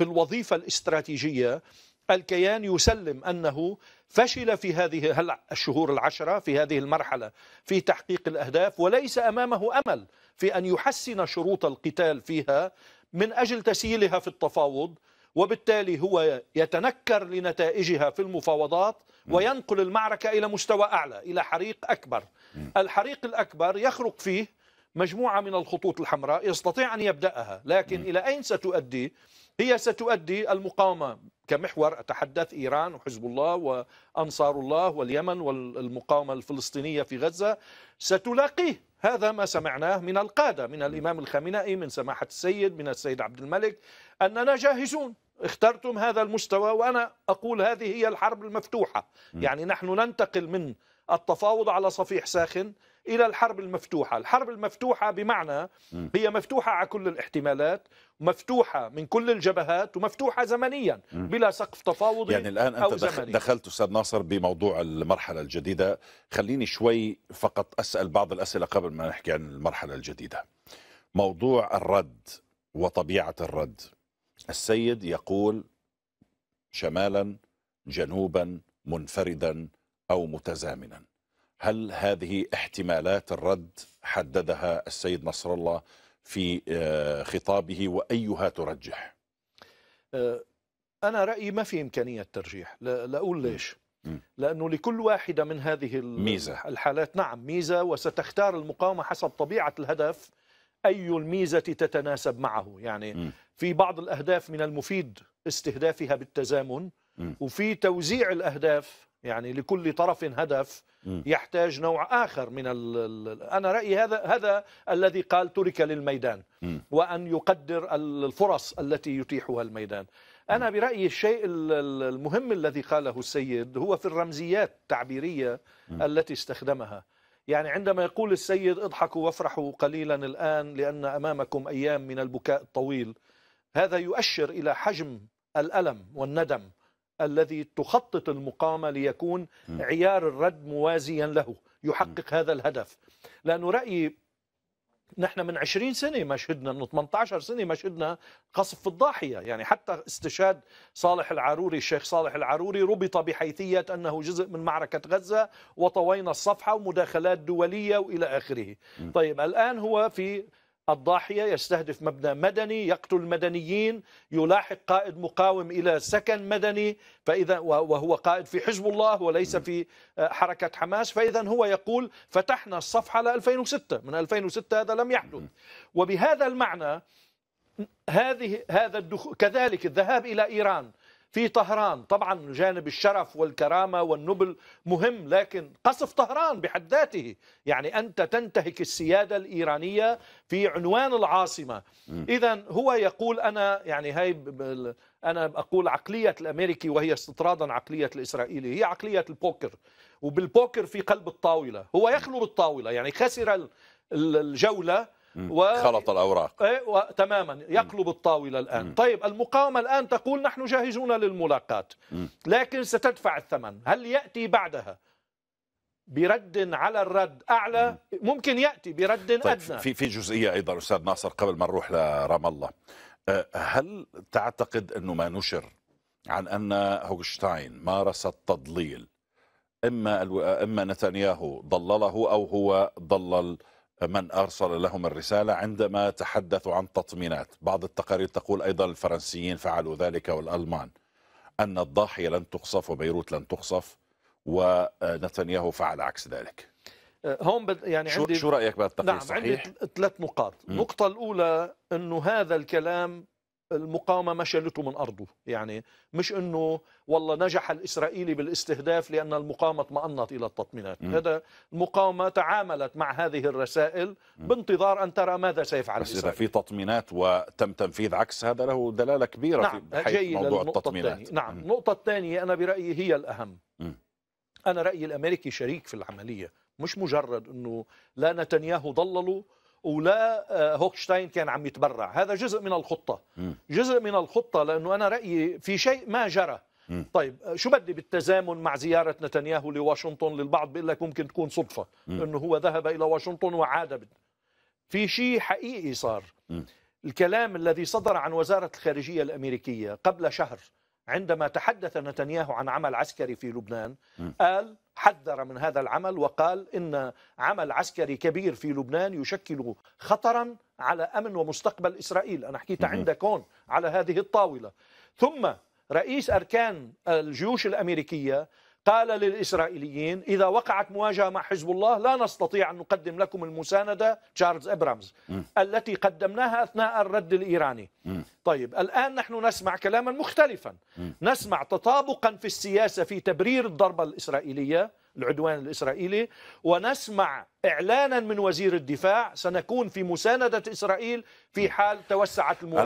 في الوظيفة الاستراتيجية الكيان يسلم أنه فشل في هذه الشهور العشرة في هذه المرحلة في تحقيق الأهداف وليس أمامه أمل في أن يحسن شروط القتال فيها من أجل تسييلها في التفاوض وبالتالي هو يتنكر لنتائجها في المفاوضات وينقل المعركة إلى مستوى أعلى إلى حريق أكبر الحريق الأكبر يخرق فيه مجموعة من الخطوط الحمراء يستطيع أن يبدأها لكن إلى أين ستؤدي هي ستؤدي المقاومة كمحور أتحدث إيران وحزب الله وأنصار الله واليمن والمقاومة الفلسطينية في غزة ستلاقيه هذا ما سمعناه من القادة من الإمام الخامنئي من سماحة السيد من السيد عبد الملك أننا جاهزون اخترتم هذا المستوى وأنا أقول هذه هي الحرب المفتوحة يعني نحن ننتقل من التفاوض على صفيح ساخن الى الحرب المفتوحه، الحرب المفتوحه بمعنى هي مفتوحه على كل الاحتمالات، مفتوحه من كل الجبهات ومفتوحه زمنيا بلا سقف تفاوضي يعني الان انت دخلت استاذ ناصر بموضوع المرحله الجديده، خليني شوي فقط اسال بعض الاسئله قبل ما نحكي عن المرحله الجديده. موضوع الرد وطبيعه الرد. السيد يقول شمالا جنوبا منفردا او متزامنا هل هذه احتمالات الرد حددها السيد نصر الله في آه، خطابه وأيها ترجح آه، أنا رأيي ما في إمكانية ترجيح لا أقول ليش لأنه لكل واحدة من هذه ميزة. الحالات نعم ميزة وستختار المقاومة حسب طبيعة الهدف أي الميزة تتناسب معه يعني م. في بعض الأهداف من المفيد استهدافها بالتزامن م. وفي توزيع الأهداف يعني لكل طرف هدف يحتاج نوع اخر من الـ انا رايي هذا هذا الذي قال ترك للميدان وان يقدر الفرص التي يتيحها الميدان انا برايي الشيء المهم الذي قاله السيد هو في الرمزيات التعبيريه التي استخدمها يعني عندما يقول السيد اضحكوا وافرحوا قليلا الان لان امامكم ايام من البكاء الطويل هذا يؤشر الى حجم الالم والندم الذي تخطط المقامة ليكون عيار الرد موازيا له يحقق هذا الهدف لأنه رأيي نحن من 20 سنة ما شهدنا من 18 سنة ما شهدنا قصف في الضاحية يعني حتى استشهاد صالح العروري الشيخ صالح العروري ربط بحيثية أنه جزء من معركة غزة وطوينا الصفحة ومداخلات دولية وإلى آخره طيب الآن هو في الضاحية يستهدف مبنى مدني يقتل مدنيين يلاحق قائد مقاوم إلى سكن مدني فإذا وهو قائد في حزب الله وليس في آه، حركة حماس فإذا هو يقول فتحنا الصفحة ل 2006 من 2006 هذا لم يحدث وبهذا المعنى هذه هذا الدخول كذلك الذهاب إلى إيران في طهران طبعا جانب الشرف والكرامة والنبل مهم لكن قصف طهران بحد ذاته يعني أنت تنتهك السيادة الإيرانية في عنوان العاصمة إذا هو يقول أنا يعني هاي أنا أقول عقلية الأمريكي وهي استطرادا عقلية الإسرائيلي هي عقلية البوكر وبالبوكر في قلب الطاولة هو يخلو بالطاولة يعني خسر الجولة و... خلط الأوراق إيه، و... تماما يقلب الطاولة الآن م. طيب المقاومة الآن تقول نحن جاهزون للملاقات م. لكن ستدفع الثمن هل يأتي بعدها برد على الرد اعلى ممكن ياتي برد طيب ادنى في في جزئيه ايضا استاذ ناصر قبل ما نروح لرام الله أه، هل تعتقد انه ما نشر عن ان هوشتاين مارس التضليل اما اما نتنياهو ضلله او هو ضلل من أرسل لهم الرسالة عندما تحدثوا عن تطمينات بعض التقارير تقول أيضا الفرنسيين فعلوا ذلك والألمان أن الضاحية لن تقصف وبيروت لن تقصف ونتنياهو فعل عكس ذلك أه، هون بد يعني شو عندي شو رايك بالتقرير نعم صحيح؟ عندي ثلاث نقاط، النقطة الأولى أنه هذا الكلام المقاومة ما شالته من أرضه يعني مش أنه والله نجح الإسرائيلي بالاستهداف لأن المقاومة اطمأنت إلى التطمينات هذا المقاومة تعاملت مع هذه الرسائل م. بانتظار أن ترى ماذا سيفعل بس إذا في تطمينات وتم تنفيذ عكس هذا له دلالة كبيرة نعم في حيث موضوع التطمينات التانية. نعم النقطة الثانية أنا برأيي هي الأهم م. أنا رأيي الأمريكي شريك في العملية مش مجرد أنه لا نتنياهو ضلله ولا آه، هوكشتاين كان عم يتبرع هذا جزء من الخطة جزء من الخطة لأنه أنا رأيي في شيء ما جرى طيب آه، شو بدي بالتزامن مع زيارة نتنياهو لواشنطن للبعض بيقول لك ممكن تكون صدفة أنه هو ذهب إلى واشنطن وعاد في شيء حقيقي صار الكلام الذي صدر عن وزارة الخارجية الأمريكية قبل شهر عندما تحدث نتنياهو عن عمل عسكري في لبنان قال حذر من هذا العمل وقال ان عمل عسكري كبير في لبنان يشكل خطرا على امن ومستقبل اسرائيل انا حكيت عندك هون على هذه الطاوله ثم رئيس اركان الجيوش الامريكيه قال للإسرائيليين إذا وقعت مواجهة مع حزب الله لا نستطيع أن نقدم لكم المساندة تشارلز إبرامز م. التي قدمناها أثناء الرد الإيراني م. طيب الآن نحن نسمع كلاما مختلفا م. نسمع تطابقا في السياسة في تبرير الضربة الإسرائيلية العدوان الإسرائيلي ونسمع إعلانا من وزير الدفاع سنكون في مساندة إسرائيل في حال توسعت المواجهة